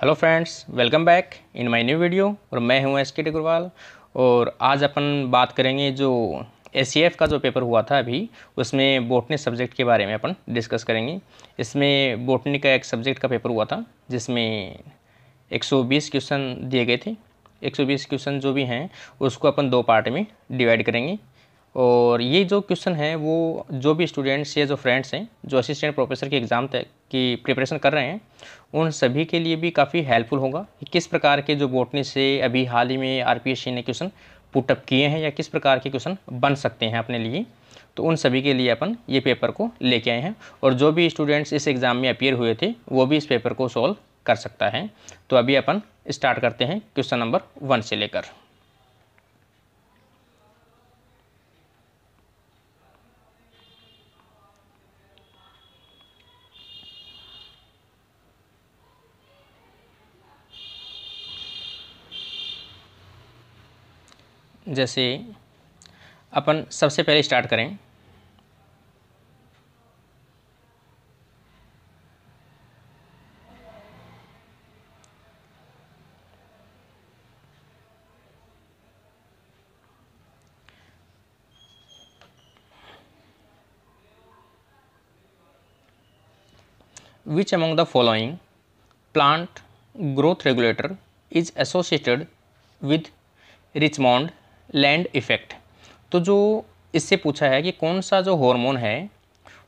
hello friends welcome back in my new video और मैं हूं एस के टिगरवाल और आज अपन बात करेंगे जो एस का जो पेपर हुआ था अभी उसमें बोटनी सब्जेक्ट के बारे में अपन डिस्कस करेंगे इसमें बोटनी का एक सब्जेक्ट का पेपर हुआ था जिसमें 120 क्वेश्चन दिए गए थे 120 क्वेश्चन जो भी हैं उसको अपन दो पार्ट में डिवाइड करेंगे और ये जो क्वेश्चन है वो जो भी स्टूडेंट्स या जो फ्रेंड्स हैं जो असिस्टेंट प्रोफेसर की एग्ज़ाम की प्रिपरेशन कर रहे हैं उन सभी के लिए भी काफ़ी हेल्पफुल होगा कि किस प्रकार के जो बोटनी से अभी हाल ही में आर ने क्वेश्चन पुटअप किए हैं या किस प्रकार के क्वेश्चन बन सकते हैं अपने लिए तो उन सभी के लिए अपन ये पेपर को लेके आए हैं और जो भी स्टूडेंट्स इस एग्ज़ाम में अपियर हुए थे वो भी इस पेपर को सॉल्व कर सकता है तो अभी अपन स्टार्ट करते हैं क्वेश्चन नंबर वन से लेकर जैसे अपन सबसे पहले स्टार्ट करें which among the following plant growth regulator is associated with Richmond Lang effect तो जो इससे पूछा है कि कौन सा जो हार्मोन है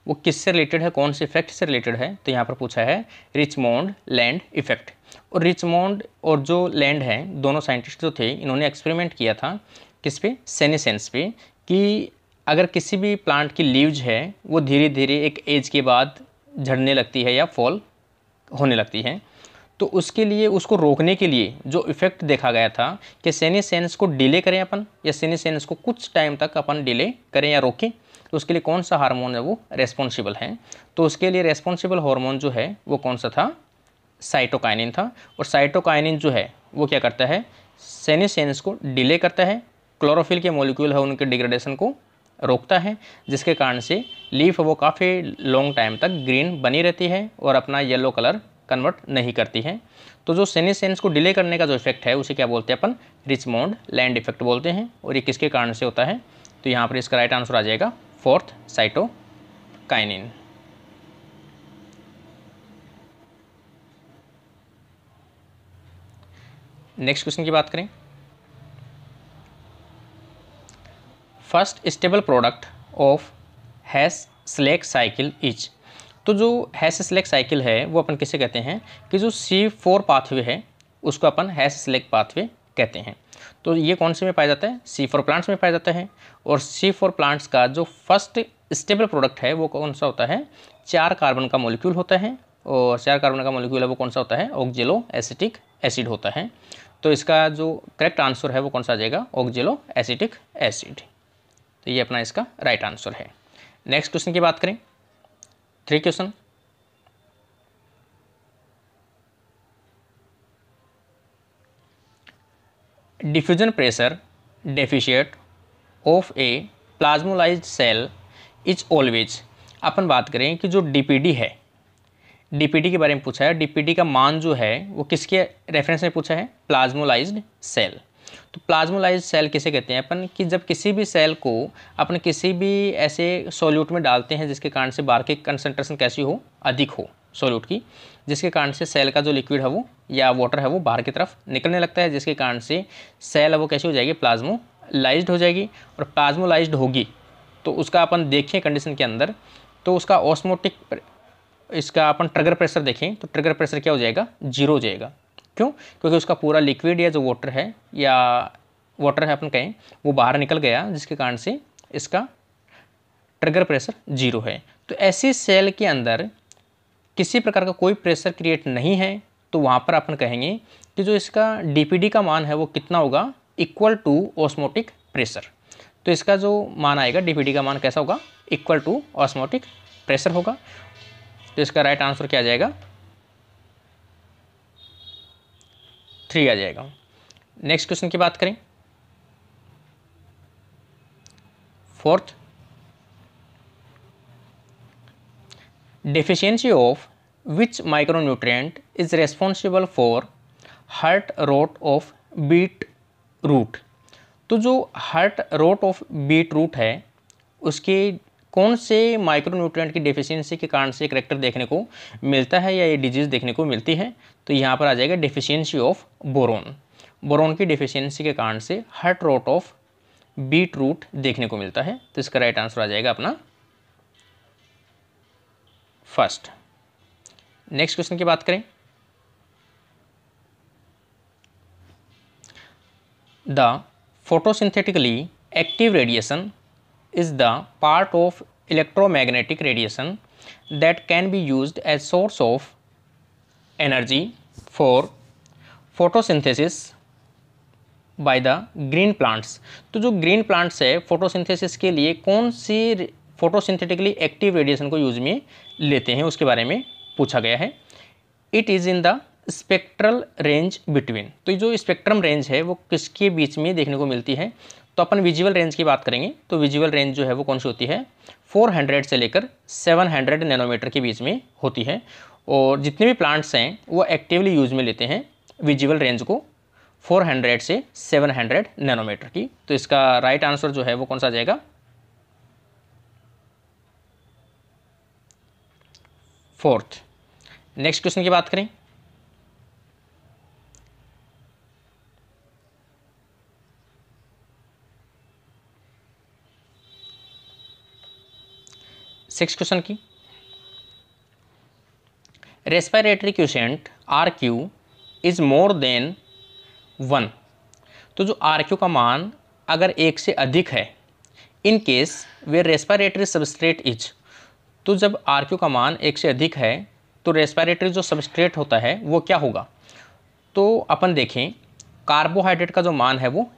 वो किससे रिलेटेड है कौन से इफेक्ट से रिलेटेड है तो यहाँ पर पूछा है रिचमोंड लैंड इफेक्ट और रिचमोंड और जो लैंड है दोनों साइंटिस्ट जो थे इन्होंने एक्सपेरिमेंट किया था किस पे सेनेसेंस पे कि अगर किसी भी प्लांट की लीव्स है वो धीरे धीरे एक एज के बाद झड़ने लगती है या फॉल होने लगती है तो उसके लिए उसको रोकने के लिए जो इफेक्ट देखा गया था कि सेनी सेंस को डिले करें अपन या सेनी सेंस को कुछ टाइम तक अपन डिले करें या रोकें तो उसके लिए कौन सा हार्मोन है वो रेस्पॉन्सिबल है तो उसके लिए रेस्पॉन्सिबल हार्मोन जो है वो कौन सा था साइटोकाइनिन था और साइटोकाइनिन जो है वो क्या करता है सेंस को डिले करता है क्लोरोफिल के मोलिक्यूल है उनके डिग्रेडेशन को रोकता है जिसके कारण से लीफ वो काफ़ी लॉन्ग टाइम तक ग्रीन बनी रहती है और अपना येलो कलर कन्वर्ट नहीं करती है तो जो सेनी सेंस को डिले करने का जो इफेक्ट है उसे क्या बोलते हैं अपन रिचमोंड लैंड इफेक्ट बोलते हैं और ये किसके कारण से होता है तो यहाँ पर इसका राइट आंसर आ जाएगा फोर्थ साइटोकाइनिन नेक्स्ट क्वेश्चन की बात करें first stable product of Hatch Slack cycle is तो जो हैश सेलेक्ट साइकिल है वो अपन किसे कहते हैं कि जो सी फोर पाथवे है उसको अपन हैश सेलेक्ट पाथवे कहते हैं तो ये कौन से में पाया जाता है सी फोर प्लांट्स में पाया जाता है और सी फोर प्लांट्स का जो फर्स्ट स्टेबल प्रोडक्ट है वो कौन सा होता है चार कार्बन का मोलिक्यूल होता है और चार कार्बन का मोलिक्यूल है वो कौन सा होता है ऑक्जेलो एसिटिक एसिड होता है तो इसका जो करेक्ट आंसर है वो कौन सा आ जाएगा ऑक्जेलो एसिटिक एसिड तो ये अपना इसका राइट right आंसर है नेक्स्ट क्वेश्चन की बात करें three question diffusion pressure deficit of a plasmolyse cell is always अपन बात करें कि जो डीपीडी है डीपीडी के बारे में पूछा है डीपीडी का मान जो है वो किसके रेफरेंस में पूछा है प्लाज्मोलाइज्ड सेल तो प्लाज्मोलाइज सेल किसे कहते हैं अपन कि जब किसी भी सेल को अपन किसी भी ऐसे सोल्यूट में डालते हैं जिसके कारण से बाहर की कंसनट्रेशन कैसी हो अधिक हो सोल्यूट की जिसके कारण से सेल का जो लिक्विड है वो या वाटर है वो बाहर की तरफ निकलने लगता है जिसके कारण से सेल है वो कैसी हो जाएगी प्लाज्मोलाइज्ड हो जाएगी और प्लाज्मोलाइज्ड होगी तो उसका अपन देखें कंडीशन के अंदर तो उसका ऑस्मोटिक इसका अपन ट्रिगर प्रेशर देखें तो ट्रिगर प्रेशर क्या हो जाएगा जीरो हो जाएगा क्यों क्योंकि उसका पूरा लिक्विड या जो वाटर है या वाटर है अपन कहें वो बाहर निकल गया जिसके कारण से इसका ट्रिगर प्रेशर जीरो है तो ऐसी सेल के अंदर किसी प्रकार का कोई प्रेशर क्रिएट नहीं है तो वहाँ पर अपन कहेंगे कि जो इसका डी का मान है वो कितना होगा इक्वल टू ऑस्मोटिक प्रेशर तो इसका जो मान आएगा डी का मान कैसा होगा इक्वल टू ऑस्मोटिक प्रेशर होगा तो इसका राइट आंसर क्या आ जाएगा थ्री आ जाएगा नेक्स्ट क्वेश्चन की बात करें fourth deficiency of which micronutrient is responsible for heart rot of beetroot तो जो heart rot of beetroot है उसकी कौन से माइक्रोन्यूट्रेंट की डिफिशियंसी के कारण से करेक्टर देखने को मिलता है या ये डिजीज़ देखने को मिलती है तो यहाँ पर आ जाएगा डिफिशियंसी ऑफ बोरोन बोरोन की डिफिशियंसी के कारण से heart rot of beetroot देखने को मिलता है तो इसका राइट आंसर आ जाएगा अपना फर्स्ट नेक्स्ट क्वेश्चन की बात करें the photosynthetically active radiation is the part of of electromagnetic radiation that can be used as source of energy for photosynthesis by the green plants तो जो ग्रीन प्लांट्स है photosynthesis के लिए कौन सी फोटोसिंथेटिकली एक्टिव रेडिएशन को use में लेते हैं उसके बारे में पूछा गया है it is in the spectral range between तो जो स्पेक्ट्रम रेंज है वो किसके बीच में देखने को मिलती है तो अपन विजुअल रेंज की बात करेंगे तो विजुअल रेंज जो है वो कौन सी होती है 400 से लेकर 700 नैनोमीटर के बीच में होती है और जितने भी प्लांट्स हैं वो एक्टिवली यूज़ में लेते हैं विजुअल रेंज को 400 से 700 नैनोमीटर की तो इसका राइट आंसर जो है वो कौन सा आ जाएगा फोर्थ नेक्स्ट क्वेश्चन की बात करें सिक्स क्वेश्चन की respiratory quotient R Q is more than one तो जो आर क्यू का मान अगर एक से अधिक है इन केस वे रेस्पिरेटरी सबस्ट्रेट इज तो जब आर क्यू का मान एक से अधिक है तो रेस्पिरेटरी जो सबस्ट्रेट होता है वो क्या होगा तो अपन देखें कार्बोहाइड्रेट का जो मान है वो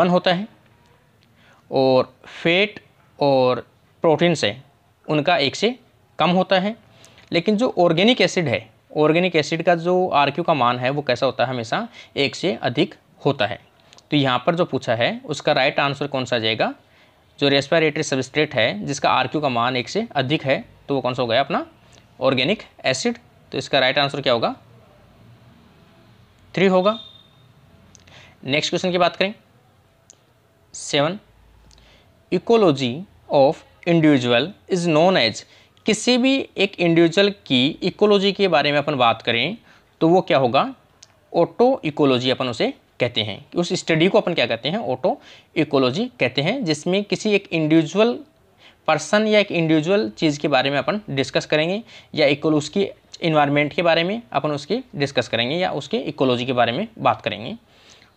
वन होता है और फेट और प्रोटीन से उनका एक से कम होता है लेकिन जो ऑर्गेनिक एसिड है ऑर्गेनिक एसिड का जो आर का मान है वो कैसा होता है हमेशा एक से अधिक होता है तो यहाँ पर जो पूछा है उसका राइट आंसर कौन सा जाएगा जो रेस्पायरेटरी सबस्ट्रेट है जिसका आर का मान एक से अधिक है तो वो कौन सा हो गया अपना ऑर्गेनिक एसिड तो इसका राइट आंसर क्या होगा थ्री होगा नेक्स्ट क्वेश्चन की बात करें seven ecology of individual is known as किसी भी एक इंडिविजुअल की इकोलॉजी के बारे में अपन बात करें तो वो क्या होगा ऑटो इकोलॉजी अपन उसे कहते हैं उस स्टडी को अपन क्या कहते हैं ऑटो इकोलॉजी कहते हैं जिसमें किसी एक इंडिविजुअल पर्सन या एक इंडिविजुअल चीज़ के बारे में अपन डिस्कस करेंगे या इकोल उसकी इन्वायरमेंट के बारे में अपन उसकी डिस्कस करेंगे या उसके इकोलॉजी के बारे में बात करेंगे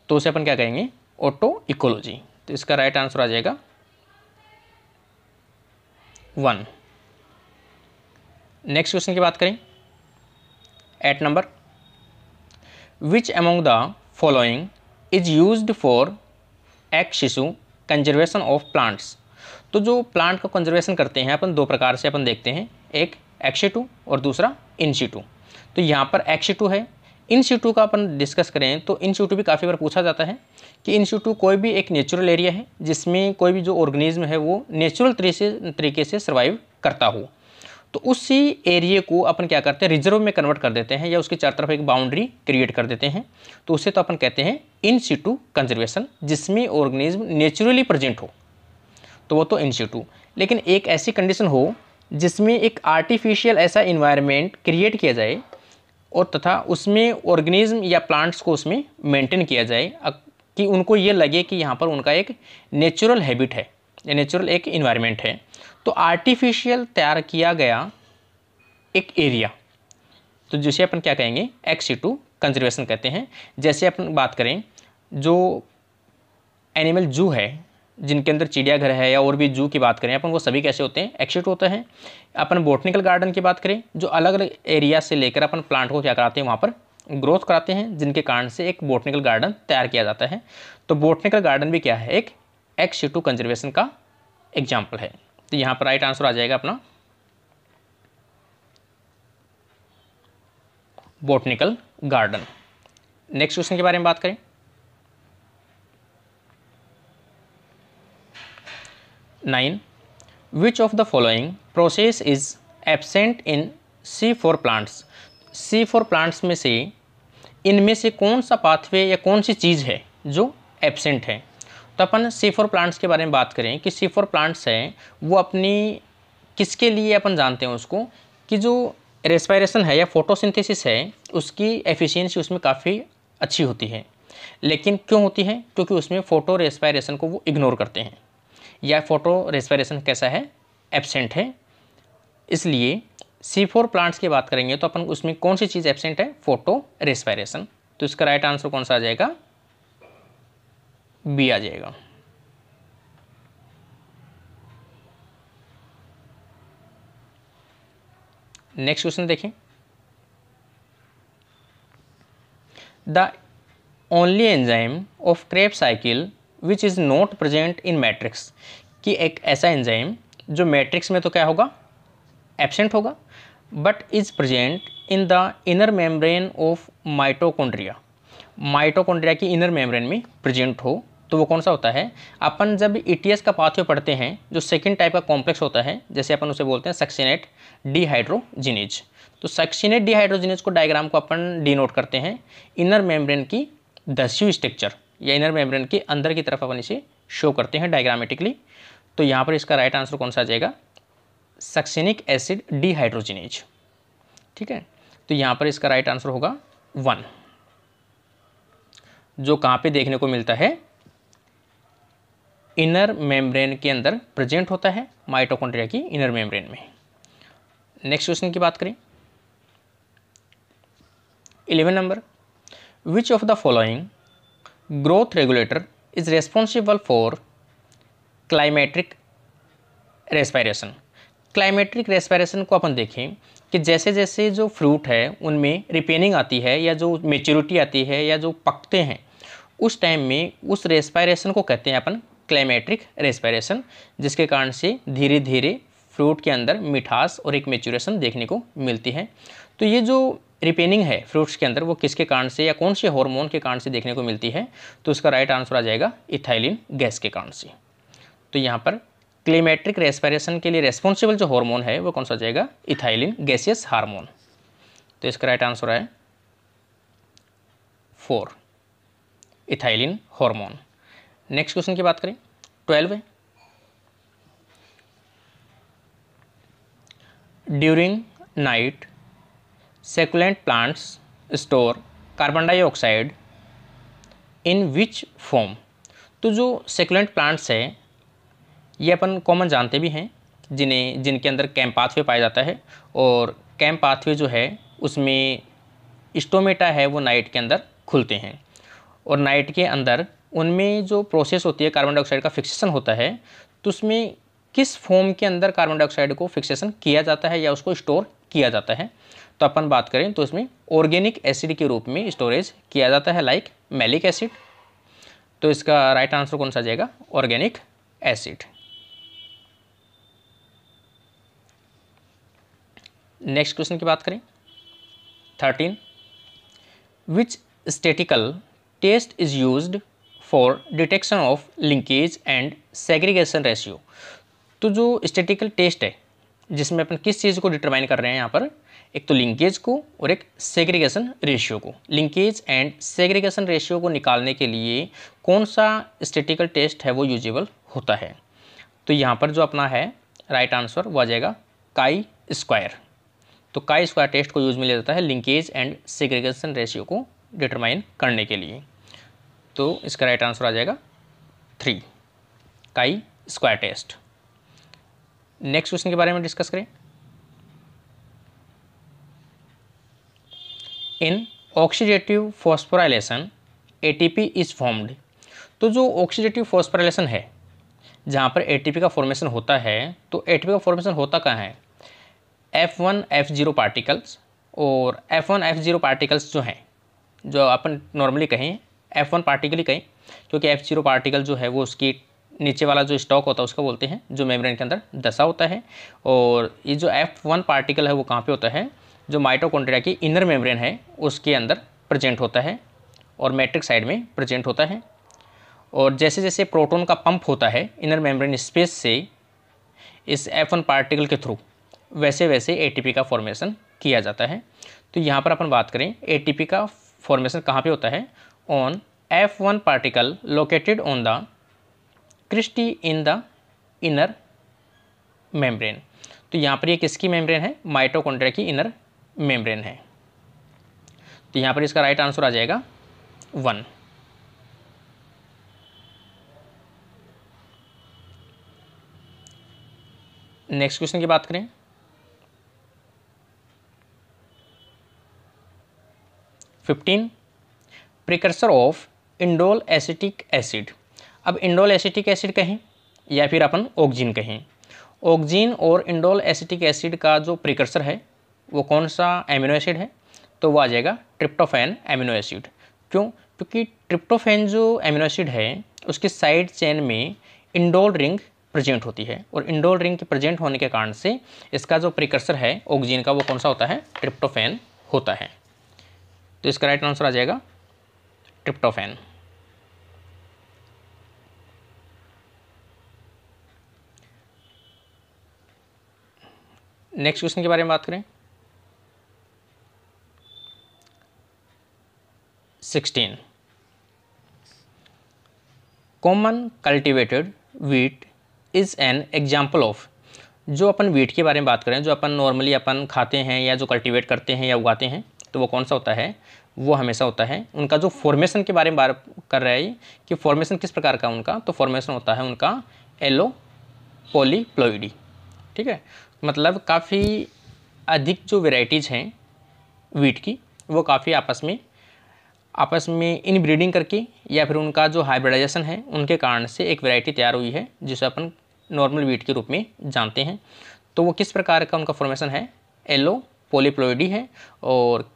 तो उसे अपन क्या कहेंगे ऑटो इकोलॉजी तो इसका राइट आंसर आ जाएगा वन नेक्स्ट क्वेश्चन की बात करें eight number which among the following is use for ex situ conservation of plants तो जो प्लांट का कंजर्वेशन करते हैं अपन दो प्रकार से अपन देखते हैं एक एक्शी टू और दूसरा इनशी टू तो यहाँ पर एक्शी टू है इन का अपन डिस्कस करें तो इन भी काफ़ी बार पूछा जाता है कि इन कोई भी एक नेचुरल एरिया है जिसमें कोई भी जो ऑर्गेनिज्म है वो नेचुरल तरीके से सर्वाइव करता हो तो उसी एरिए को अपन क्या करते हैं रिजर्व में कन्वर्ट कर देते हैं या उसके चार तरफ एक बाउंड्री क्रिएट कर देते हैं तो उसे तो अपन कहते हैं इन कंजर्वेशन जिसमें ऑर्गेनिज्म नेचुरली प्रजेंट हो तो वो तो इन लेकिन एक ऐसी कंडीशन हो जिसमें एक आर्टिफिशियल ऐसा इन्वायरमेंट क्रिएट किया जाए और तथा उसमें ऑर्गेनिज्म या प्लांट्स को उसमें मेंटेन किया जाए कि उनको ये लगे कि यहाँ पर उनका एक नेचुरल हैबिट है या नेचुरल एक इन्वायरमेंट है तो आर्टिफिशियल तैयार किया गया एक एरिया तो जिसे अपन क्या कहेंगे एक्स टू कंजर्वेशन कहते हैं जैसे अपन बात करें जो एनिमल जू है जिनके अंदर चिड़ियाघर है या और भी जू की बात करें अपन वो सभी कैसे होते हैं एक्सिट होते हैं अपन बोटनिकल गार्डन की बात करें जो अलग अलग एरिया से लेकर अपन प्लांट को क्या कराते हैं वहाँ पर ग्रोथ कराते हैं जिनके कारण से एक बोटनिकल गार्डन तैयार किया जाता है तो बोटनिकल गार्डन भी क्या है एक एक्स टू कंजर्वेशन का एग्जाम्पल है तो यहाँ पर राइट आंसर आ जाएगा अपना बोटनिकल गार्डन नेक्स्ट क्वेश्चन के बारे में बात करें nine which of the following process is absent in C four plants C four plants में से इनमें से कौन सा पाथवे या कौन सी चीज़ है जो एबसेंट है तो अपन सी फोर प्लांट्स के बारे में बात करें कि सी फोर प्लांट्स हैं वो अपनी किसके लिए अपन जानते हैं उसको कि जो रेस्पायरेशन है या फोटोसिंथेसिस है उसकी एफिशिएंसी उसमें काफ़ी अच्छी होती है लेकिन क्यों होती है क्योंकि उसमें फ़ोटो रेस्पायरेशन को वो इग्नोर करते हैं या फोटो रेस्पिरेशन कैसा है एबसेंट है इसलिए सी फोर प्लांट्स की बात करेंगे तो अपन उसमें कौन सी चीज़ एबसेंट है फोटो रेस्पायरेशन तो इसका राइट आंसर कौन सा आ जाएगा बी आ जाएगा नेक्स्ट क्वेश्चन देखें the only enzyme of Krebs cycle which is not present in matrix कि एक ऐसा एंजाइम जो मैट्रिक्स में तो क्या होगा एबसेंट होगा but is present in the inner membrane of mitochondria mitochondria की इनर मेम्ब्रेन में प्रजेंट हो तो वो कौन सा होता है अपन जब ईटीएस का पाथवे पढ़ते हैं जो सेकेंड टाइप का कॉम्प्लेक्स होता है जैसे अपन उसे बोलते हैं सक्सीनेट डिहाइड्रोजिनेज तो सक्सीनेट डिहाइड्रोजिनेज को डायग्राम को अपन डिनोट करते हैं इनर मेम्ब्रेन की दस्यू स्ट्रक्चर या इनर मेम्ब्रेन के अंदर की तरफ अपन इसे शो करते हैं डायग्रामेटिकली तो यहाँ पर इसका राइट आंसर कौन सा आ जाएगा सक्सेनिक एसिड डिहाइड्रोजिनेज ठीक है तो यहाँ पर इसका राइट आंसर होगा वन जो कहाँ पे देखने को मिलता है इनर मेम्ब्रेन के अंदर प्रेजेंट होता है माइटोकॉन्ड्रिया की इनर मेम्ब्रेन में नेक्स्ट क्वेश्चन की बात करें eleven number which of the following growth regulator is responsible for climatic respiration climatic respiration को अपन देखें कि जैसे जैसे जो फ्रूट है उनमें रिपेनिंग आती है या जो मेच्योरिटी आती है या जो पकते हैं उस टाइम में उस रेस्पायरेशन को कहते हैं अपन क्लाइमेट्रिक रेस्पायरेशन जिसके कारण से धीरे धीरे फ्रूट के अंदर मिठास और एक मेच्योरेशन देखने को मिलती है तो ये जो रिपेनिंग है फ्रूट्स के अंदर वो किसके कारण से या कौन से हार्मोन के कारण से देखने को मिलती है तो उसका राइट आंसर आ जाएगा इथाइलिन गैस के कारण से तो यहाँ पर क्लीमेट्रिक रेस्पिरेशन के लिए रेस्पॉन्सिबल जो हार्मोन है वो कौन सा जाएगा इथाइलिन गैसियस हार्मोन तो इसका राइट आंसर है four ethylene hormone next question की बात करें twelve during night succulent plants store carbon dioxide in which form तो जो सेकुलेंट प्लांट्स है ये अपन कॉमन जानते भी हैं जिन्हें जिनके अंदर कैम्प पाथवे पाया जाता है और कैम्प पाथवे जो है उसमें स्टोमेटा है वो नाइट के अंदर खुलते हैं और नाइट के अंदर उनमें जो प्रोसेस होती है कार्बन डाइऑक्साइड का फिक्सेशन होता है तो उसमें किस फॉर्म के अंदर कार्बन डाइऑक्साइड को फिक्सेशन किया जाता है या उसको स्टोर किया जाता है तो अपन बात करें तो इसमें ऑर्गेनिक एसिड के रूप में स्टोरेज किया जाता है लाइक मेलिक एसिड तो इसका राइट आंसर कौन सा जाएगा ऑर्गेनिक एसिड नेक्स्ट क्वेश्चन की बात करें thirteen which statistical test is use for detection of linkage and segregation ratio तो जो स्टेटिकल टेस्ट है जिसमें अपन किस चीज़ को डिटरमाइन कर रहे हैं यहाँ पर एक तो लिंकेज को और एक सेग्रीगेशन रेशियो को लिंकेज एंड सेग्रीगेशन रेशियो को निकालने के लिए कौन सा स्टेटिकल टेस्ट है वो यूजेबल होता है तो यहाँ पर जो अपना है राइट आंसर वो आ जाएगा काई स्क्वायर तो काई स्क्वायर टेस्ट को यूज में लिया जाता है लिंकेज एंड सेग्रीगेशन रेशियो को डिटरमाइन करने के लिए तो इसका राइट आंसर आ जाएगा three chi square test next question के बारे में डिस्कस करें in oxidative phosphorylation ATP is formed तो जो ऑक्सीडेटिव फॉस्फोराइलेशन है जहाँ पर एटीपी का फॉर्मेशन होता है तो एटीपी का फॉर्मेशन होता कहाँ है F one F zero particles और F one F zero particles जो हैं जो अपन नॉर्मली कहें एफ वन पार्टिकल ही कहें क्योंकि एफ जीरो पार्टिकल जो है वो उसकी नीचे वाला जो स्टॉक होता है उसका बोलते हैं जो मेम्ब्रेन के अंदर दशा होता है और ये जो एफ वन पार्टिकल है वो कहाँ पे होता है जो माइटोकॉन्ड्रिया की इनर मेम्ब्रेन है उसके अंदर प्रेजेंट होता है और मैट्रिक साइड में प्रेजेंट होता है और जैसे जैसे प्रोटोन का पंप होता है इनर मेम्ब्रेन स्पेस से इस एफ पार्टिकल के थ्रू वैसे वैसे पी का फॉर्मेशन किया जाता है तो यहाँ पर अपन बात करें पी का फॉर्मेशन कहाँ पर होता है on F one particle located on the cristae in the inner membrane तो यहाँ पर ये किसकी मेम्ब्रेन है माइटोकॉन्ड्रिया की इनर मेम्ब्रेन है तो यहाँ पर इसका राइट आंसर आ जाएगा वन नेक्स्ट क्वेश्चन की बात करें fifteen precursor of indole acetic acid अब इंडोल एसिटिक एसिड कहें या फिर अपन ऑक्जीन कहें ऑक्जीन और इंडोल एसिटिक एसिड का जो प्रिकर्सर है वो कौन सा एमिनो एसिड है तो वो आ जाएगा ट्रिप्टोफैन एमिनो एसिड क्यों क्योंकि ट्रिप्टोफैन जो एमिनो एसिड है उसके साइड चेन में इंडोल रिंग प्रेजेंट होती है और इंडोल रिंग के प्रेजेंट होने के कारण से इसका जो प्रिकर्सर है ऑक्जीन का वो कौन सा होता है ट्रिप्टोफैन होता है तो इसका राइट आंसर आ जाएगा ट्रिप्टोफैन नेक्स्ट क्वेश्चन के बारे में बात करें 16 common cultivated wheat is an example of जो अपन वीट के बारे में बात करें जो अपन नॉर्मली अपन खाते हैं या जो कल्टीवेट करते हैं या उगाते हैं तो वो कौन सा होता है वो हमेशा होता है उनका जो फॉर्मेशन के बारे में बात कर रहा है कि फॉर्मेशन किस प्रकार का उनका तो फॉर्मेशन होता है उनका एलो पोलीप्लोइडी ठीक है मतलब काफ़ी अधिक जो वेराइटीज़ हैं वीट की वो काफ़ी आपस में आपस में इन ब्रीडिंग करके या फिर उनका जो हाइब्रिडाइजेशन है उनके कारण से एक वैरायटी तैयार हुई है जिसे अपन नॉर्मल वीट के रूप में जानते हैं तो वो किस प्रकार का उनका फॉर्मेशन है येलो पोलीप्लोइडी है और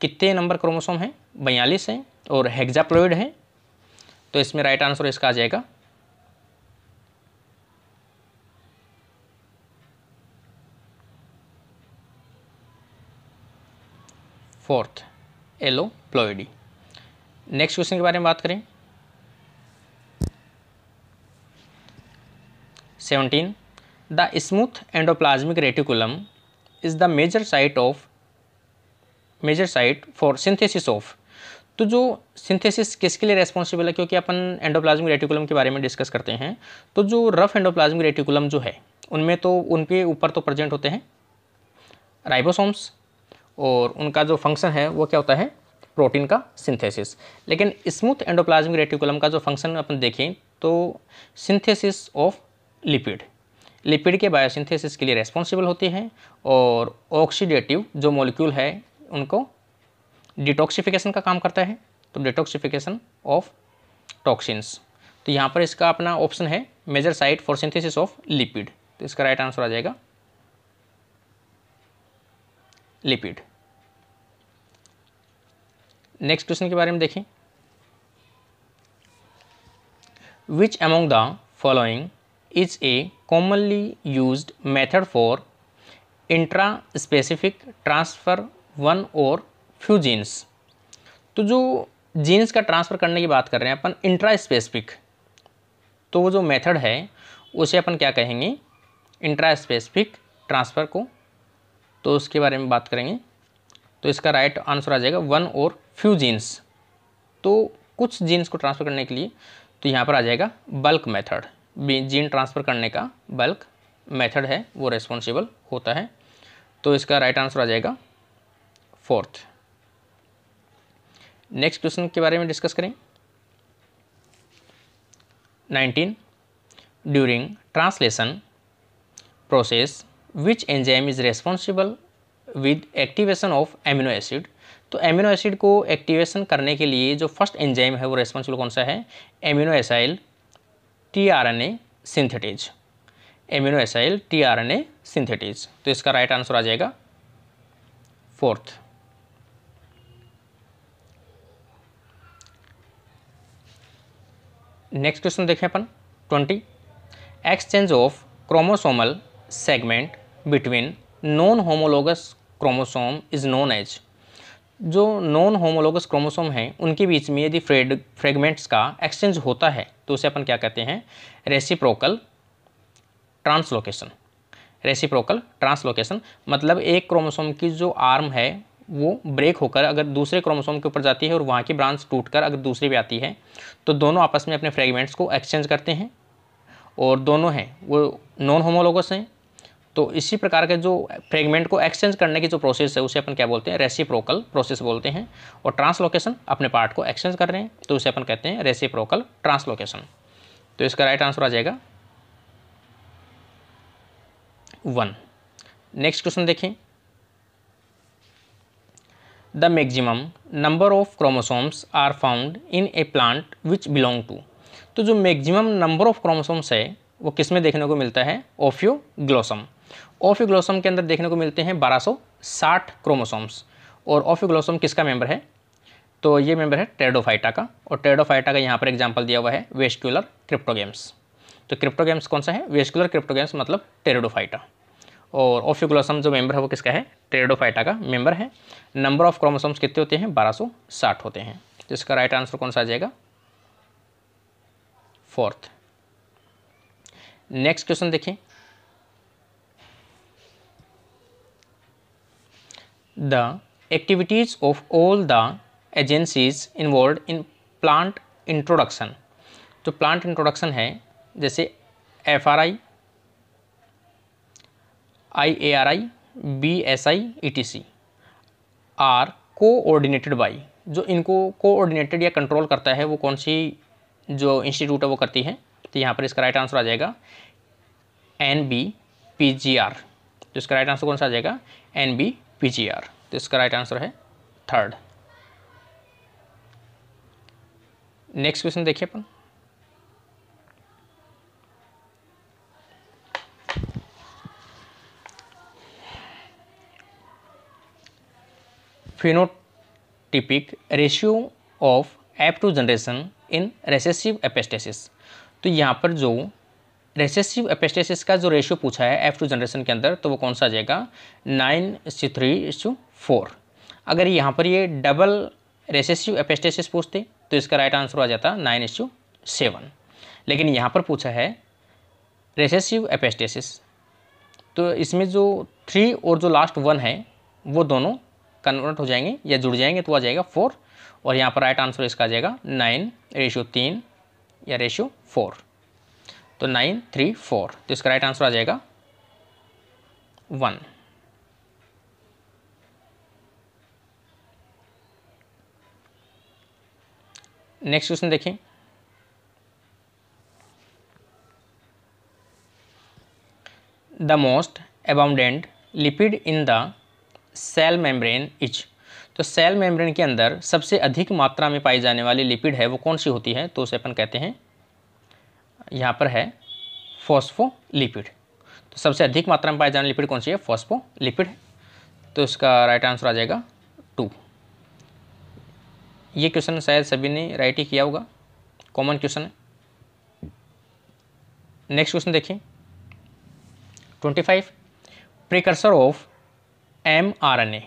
कितने नंबर क्रोमोसोम हैं बयालीस हैं और हेक्जाप्लोइड है तो इसमें राइट आंसर इसका आ जाएगा fourth alloploidy next question के बारे में बात करें seventeen the smooth endoplasmic reticulum is the major site of major site for synthesis of तो जो सिंथेसिस किसके लिए रेस्पॉन्सिबल है क्योंकि अपन एंडोप्लाज्मिक रेटिकुलम के बारे में डिस्कस करते हैं तो जो रफ एंडोप्लाज्मिक रेटिकुलम जो है उनमें तो उनके ऊपर तो प्रेजेंट होते हैं राइबोसोम्स और उनका जो फंक्शन है वो क्या होता है प्रोटीन का सिंथेसिस लेकिन स्मूथ एंडोप्लाज्मिक रेटिकुलम का जो फंक्शन अपन देखें तो सिंथेसिस ऑफ लिपिड लिपिड के बायोसिंथेसिस के लिए रेस्पॉन्सिबल होती है और ऑक्सीडेटिव जो मॉलिक्यूल है उनको डिटॉक्सिफिकेशन का काम करता है तो डिटॉक्सिफिकेशन ऑफ टॉक्सिन्स तो यहाँ पर इसका अपना ऑप्शन है major site for synthesis of lipid तो इसका राइट आंसर आ जाएगा लिपिड नेक्स्ट क्वेश्चन के बारे में देखें which the following is a commonly use method for intra intraspecific transfer one और फ्यू जीन्स तो जो जीन्स का ट्रांसफ़र करने की बात कर रहे हैं अपन इंट्रा स्पेसिफिक तो वो जो मेथड है उसे अपन क्या कहेंगे इंट्रा स्पेसिफिक ट्रांसफ़र को तो उसके बारे में बात करेंगे तो इसका राइट आंसर आ जाएगा वन और फ्यू जीन्स तो कुछ जीन्स को ट्रांसफ़र करने के लिए तो यहाँ पर आ जाएगा बल्क मेथड जीन ट्रांसफ़र करने का बल्क मेथड है वो रेस्पॉन्सिबल होता है तो इसका राइट आंसर आ जाएगा फोर्थ नेक्स्ट क्वेश्चन के बारे में डिस्कस करें nineteen during translation process which enzyme is responsible with activation of amino acid तो एमिनो एसिड को एक्टिवेशन करने के लिए जो फर्स्ट एंजाइम है वो रेस्पॉन्सिबल कौन सा है amino acyl T R N A amino acyl T R N A तो इसका राइट आंसर आ जाएगा फोर्थ नेक्स्ट क्वेश्चन देखें अपन twenty exchange of chromosomal segment between non homologous chromosome is known as जो नॉन होमोलोगस क्रोमोसोम हैं उनके बीच में यदि फ्रेड फ्रेगमेंट्स का एक्सचेंज होता है तो उसे अपन क्या कहते हैं रेसिप्रोकल ट्रांसलोकेशन रेसिप्रोकल ट्रांसलोकेशन मतलब एक क्रोमोसोम की जो आर्म है वो ब्रेक होकर अगर दूसरे क्रोमोसोम के ऊपर जाती है और वहाँ की ब्रांच टूटकर अगर दूसरी भी आती है तो दोनों आपस में अपने फ्रेगमेंट्स को एक्सचेंज करते हैं और दोनों हैं वो नॉन होमोलोगस हैं तो इसी प्रकार के जो फ्रेगमेंट को एक्सचेंज करने की जो प्रोसेस है उसे अपन क्या बोलते हैं रेसिप्रोकल प्रोसेस बोलते हैं और ट्रांसलोकेशन अपने पार्ट को एक्सचेंज कर रहे हैं तो उसे अपन कहते हैं रेसिप्रोकल ट्रांसलोकेशन तो इसका राइट आंसर आ जाएगा वन नेक्स्ट क्वेश्चन देखें the maximum number of chromosomes are found in a plant which belong to तो जो मैक्सिमम नंबर ऑफ क्रोमोसोम्स है वो किस में देखने को मिलता है ओफियो ग्लोसम ऑफिग्लोसम के अंदर देखने को मिलते हैं 1260 क्रोमोसोम्स और ऑफिग्लोसम किसका मेंबर है तो ये मेंबर है टेडोफाइटा का और टेडोफाइटा का यहाँ पर एग्जाम्पल दिया हुआ है वेस्कुलर क्रिप्टोगेम्स तो क्रिप्टोगेम्स कौन सा है वेस्कुलर क्रिप्टोगेम्स मतलब टेरेडोफाइटा और ऑफ्यूकुलसम जो मेंबर है वो किसका है टेरेडोफाइटा का मेंबर है नंबर ऑफ क्रोमोसोम्स कितने होते हैं 1260 होते हैं तो इसका राइट आंसर कौन सा आ जाएगा फोर्थ नेक्स्ट क्वेश्चन देखें the activities of all the agencies involved in plant introduction जो तो plant introduction है जैसे F R I I A R I B S I E T C R coordinated by जो इनको coordinated या control करता है वो कौन सी जो इंस्टीट्यूट है वो करती है तो यहाँ पर इसका राइट आंसर आ जाएगा N B P G R तो इसका राइट आंसर कौन सा आ जाएगा N B P G R तो इसका राइट आंसर है थर्ड नेक्स्ट क्वेश्चन देखिए अपन phenotypic ratio of F two generation in recessive epistasis तो यहाँ पर जो रेसेसिव एपेस्टेसिस का जो रेशियो पूछा है एफ टू जनरेशन के अंदर तो वो कौन सा आ जाएगा nine C three two four अगर यहाँ पर ये डबल रेसेसिव एपेस्टेसिस पूछते तो इसका राइट आंसर आ जाता नाइन एस टू सेवन लेकिन यहाँ पर पूछा है रेसेसिव एपेस्टेसिस तो इसमें जो थ्री और जो लास्ट वन है वो दोनों कन्वर्ट हो जाएंगे या जुड़ जाएंगे तो आ जाएगा फोर और यहाँ पर राइट आंसर इसका आ जाएगा नाइन रेशियो तीन या रेशियो फोर तो नाइन थ्री फोर तो इसका राइट आंसर आ जाएगा वन नेक्स्ट क्वेश्चन देखिए the most abundant lipid in the cell membrane each तो सेल मेम्ब्रेन के अंदर सबसे अधिक मात्रा में पाई जाने वाली लिपिड है वो कौन सी होती है तो उसे अपन कहते हैं यहाँ पर है फॉस्फोलिपिड तो सबसे अधिक मात्रा में पाया जाने लिपिड कौन सी है फॉस्फोलिपिड तो इसका राइट आंसर आ जाएगा टू ये क्वेश्चन शायद सभी ने राइट ही किया होगा कॉमन क्वेश्चन है नेक्स्ट क्वेश्चन देखिए twenty five precursor of M R N A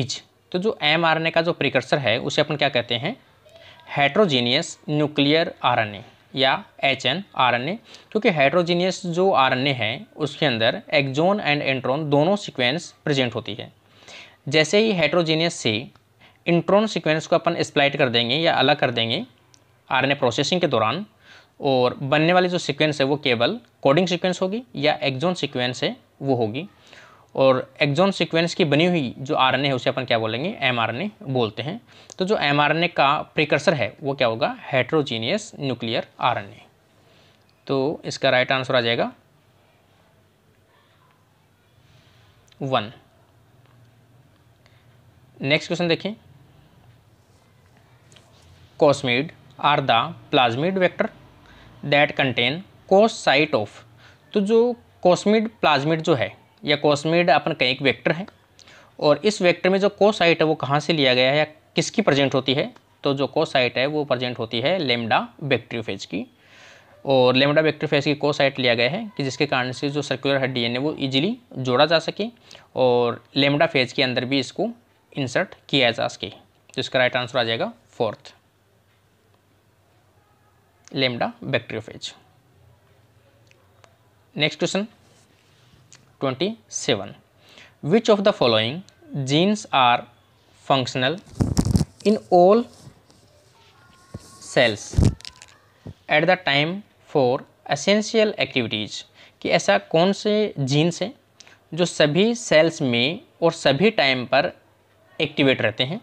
is तो जो एम आर एन ए का जो प्रिकर्सर है उसे अपन क्या कहते हैं heterogeneous nuclear R N A या H N R N A क्योंकि हाइड्रोजीनियस जो आर एन ए है उसके अंदर एक्जोन एंड एंट्रोन दोनों सीक्वेंस प्रेजेंट होती है जैसे ही हाइड्रोजीनियस से इंट्रोन सीक्वेंस को अपन स्प्लाइट कर देंगे या अलग कर देंगे ए प्रोसेसिंग के दौरान और बनने वाली जो सीक्वेंस है वो केवल कोडिंग सीक्वेंस होगी या एक्जोन सीक्वेंस है वो होगी और एक्जोन सीक्वेंस की बनी हुई जो आरएनए है उसे अपन क्या बोलेंगे एमआरएनए बोलते हैं तो जो एमआरएनए का प्रिकर्सर है वो क्या होगा हेट्रोजीनियस न्यूक्लियर आरएनए तो इसका राइट आंसर आ जाएगा वन नेक्स्ट क्वेश्चन देखें cosmid are the plasmid vector that contain cos site of तो जो कॉस्मिड प्लाज्मिड जो है या कोसमेड अपन का एक वेक्टर है और इस वेक्टर में जो कोसाइट है वो कहाँ से लिया गया है या किसकी प्रजेंट होती है तो जो कोसाइट है वो प्रजेंट होती है लेमडा बैक्टीरियोफेज की और लेमडा बैक्टीरियोफेज की कोसाइट लिया गया है कि जिसके कारण से जो सर्कुलर है डीएनए वो ईजिली जोड़ा जा सके और लेमडा फेज के अंदर भी इसको इंसर्ट किया जा सके तो इसका राइट आंसर आ जाएगा fourth lambda bacteriophage next question 27 which of the following genes are functional in all cells at the time for essential activities कि ऐसा कौन से जीन्स हैं जो सभी सेल्स में और सभी टाइम पर एक्टिवेट रहते हैं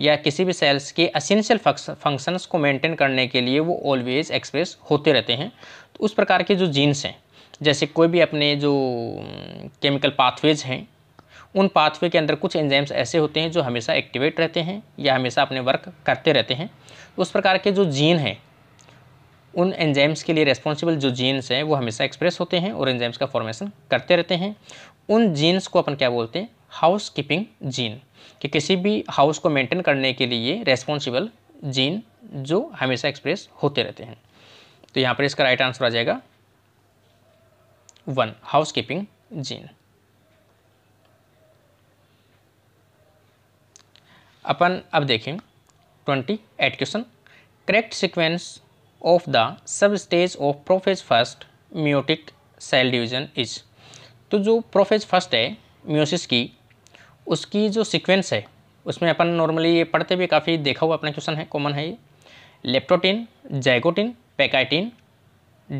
या किसी भी सेल्स के असेंशियल फंक्शंस को मेंटेन करने के लिए वो ऑलवेज एक्सप्रेस होते रहते हैं तो उस प्रकार के जो जीन्स हैं जैसे कोई भी अपने जो केमिकल पाथवेज हैं उन पाथवे के अंदर कुछ एंजाइम्स ऐसे होते हैं जो हमेशा एक्टिवेट रहते हैं या हमेशा अपने वर्क करते रहते हैं उस प्रकार के जो जीन हैं उन एंजाइम्स के लिए रेस्पॉन्सिबल जो जीन्स हैं वो हमेशा एक्सप्रेस होते हैं और एंजाइम्स का फॉर्मेशन करते रहते हैं उन जीन्स को अपन क्या बोलते हैं हाउस कीपिंग जीन कि किसी भी हाउस को मेंटेन करने के लिए रेस्पॉन्सिबल जीन जो हमेशा एक्सप्रेस होते रहते हैं तो यहाँ पर इसका राइट आंसर आ जाएगा वन हाउस कीपिंग जीन अपन अब देखें twenty eight question correct sequence of the sub stage of prophase first meiotic cell division is तो जो प्रोफेज फर्स्ट है म्यूसिस की उसकी जो सीक्वेंस है उसमें अपन नॉर्मली ये पढ़ते भी काफ़ी देखा हुआ अपना क्वेश्चन है कॉमन है ये लेप्टोटिन जैगोटिन पैकाइटिन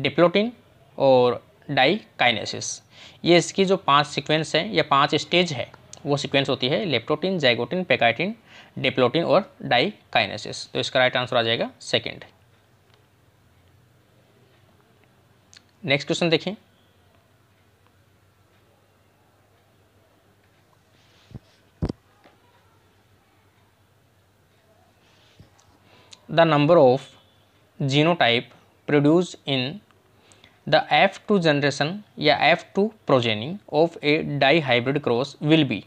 डिप्लोटिन और डाइकाइनेसिस ये इसकी जो पांच सीक्वेंस है या पांच स्टेज है वो सीक्वेंस होती है लेप्टोटिन जैगोटिन पेकाइटिन डेप्लोटिन और डाइकाइनेसिस तो इसका राइट आंसर आ जाएगा सेकेंड नेक्स्ट क्वेश्चन देखें the number of genotype produce in the F two generation या F two progeny of a dihybrid cross will be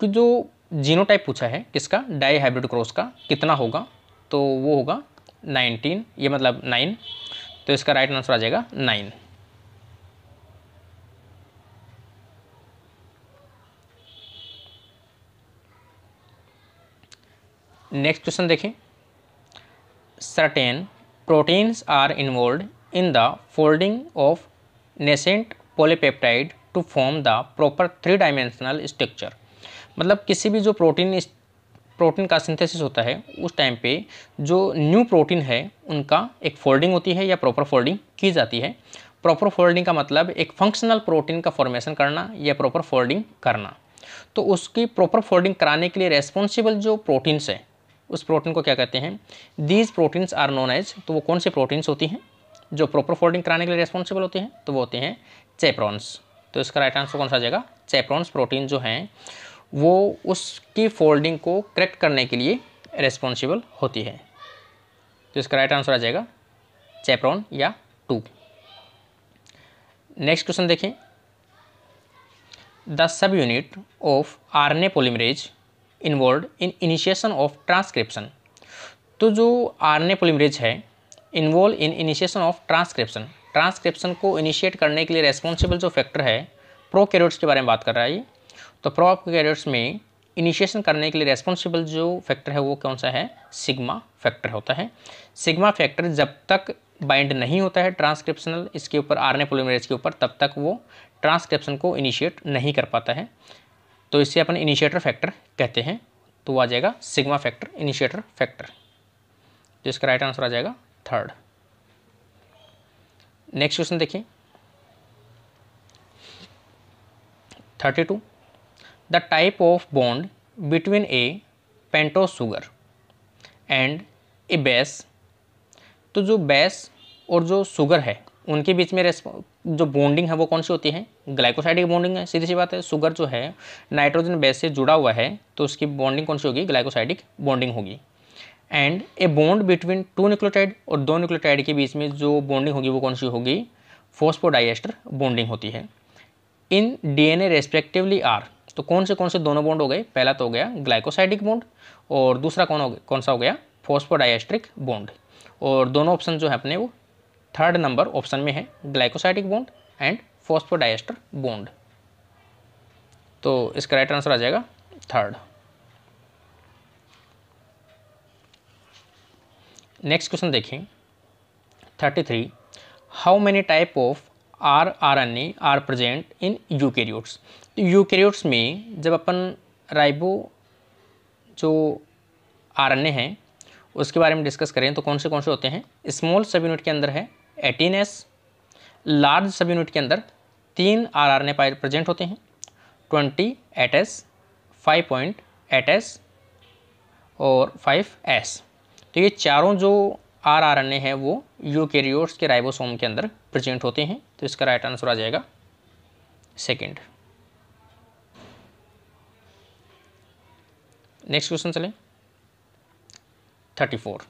तो जो जीनो पूछा है किसका डाई हाइब्रिड क्रॉस का कितना होगा तो वो होगा 19 ये मतलब 9 तो इसका राइट आंसर आ जाएगा 9 नेक्स्ट क्वेश्चन देखें certain proteins are involve in the folding of nascent polypeptide to form the proper three dimensional structure मतलब किसी भी जो प्रोटीन प्रोटीन का सिंथेसिस होता है उस टाइम पे जो न्यू प्रोटीन है उनका एक फोल्डिंग होती है या प्रॉपर फोल्डिंग की जाती है प्रॉपर फोल्डिंग का मतलब एक फंक्शनल प्रोटीन का फॉर्मेशन करना या प्रॉपर फोल्डिंग करना तो उसकी प्रॉपर फोल्डिंग कराने के लिए रेस्पॉन्सिबल जो प्रोटीन्स है उस प्रोटीन को क्या कहते हैं these proteins are known as तो वो कौन सी प्रोटीन्स होती हैं जो प्रॉपर फोल्डिंग कराने के लिए रेस्पॉन्सिबल होते हैं तो वो होते हैं चेप्रॉन्स तो इसका राइट आंसर कौन सा आ जाएगा चेप्रॉन्स प्रोटीन जो हैं वो उसकी फोल्डिंग को करेक्ट करने के लिए रेस्पॉन्सिबल होती है तो इसका राइट आंसर आ जाएगा चेप्रॉन या टू नेक्स्ट क्वेश्चन देखें the subunit of RNA polymerase involve in initiation of transcription तो जो आरएनए पोलिमरेज है involve in initiation of transcription transcription को इनिशिएट करने के लिए रेस्पॉन्सिबल जो फैक्टर है प्रो के बारे में बात कर रहा है ये तो प्रो कैरियट्स में इनिशिएशन करने के लिए रेस्पॉन्सिबल जो फैक्टर है वो कौन सा है सिग्मा फैक्टर होता है सिग्मा फैक्टर जब तक बाइंड नहीं होता है ट्रांसक्रिप्शनल इसके ऊपर आर एन के ऊपर तब तक वो ट्रांसक्रिप्शन को इनिशिएट नहीं कर पाता है तो इसे अपन इनिशिएटर फैक्टर कहते हैं तो आ जाएगा सिग्मा फैक्टर इनिशिएटर फैक्टर तो इसका राइट आंसर आ जाएगा थर्ड नेक्स्ट क्वेश्चन देखिए thirty two the type of bond between a pentose sugar and a base तो जो बेस और जो शुगर है उनके बीच में जो बॉन्डिंग है वो कौन सी होती है ग्लाइकोसाइडिक बॉन्डिंग है सीधी सी बात है सुगर जो है नाइट्रोजन बेस से जुड़ा हुआ है तो उसकी बॉन्डिंग कौन सी होगी ग्लाइकोसाइडिक बॉन्डिंग होगी and a bond between two nucleotide और दो न्यूक्लियोटाइड के बीच में जो बॉन्डिंग होगी वो कौन सी होगी फोस्फोडाइस्टर बॉन्डिंग होती है इन डीएनए रेस्पेक्टिवली आर तो कौन से कौन से दोनों बॉन्ड हो गए पहला तो हो गया ग्लाइकोसाइडिक बॉन्ड और दूसरा कौन हो गया कौन सा हो गया फोस्फोडाइस्ट्रिक बॉन्ड और दोनों ऑप्शन जो है अपने वो थर्ड नंबर ऑप्शन में है glycosidic bond and phosphodiester bond तो इसका राइट आंसर आ जाएगा थर्ड नेक्स्ट क्वेश्चन देखें thirty three how many type of R R N A are present in eukaryotes तो यूकेरियोट्स में जब अपन राइबो जो आर एन ए हैं उसके बारे में डिस्कस करें तो कौन से कौन से होते हैं स्मॉल सब यूनिट के अंदर है eighteen S large subunit के अंदर तीन R R N A present होते हैं twenty eight S five point eight S और फाइव एस तो ये चारों जो आर आर एन ए है वो यूकेरियोट्स के राइबोसोम के अंदर प्रेजेंट होते हैं तो इसका राइट आंसर आ जाएगा सेकंड नेक्स्ट क्वेश्चन चलें thirty four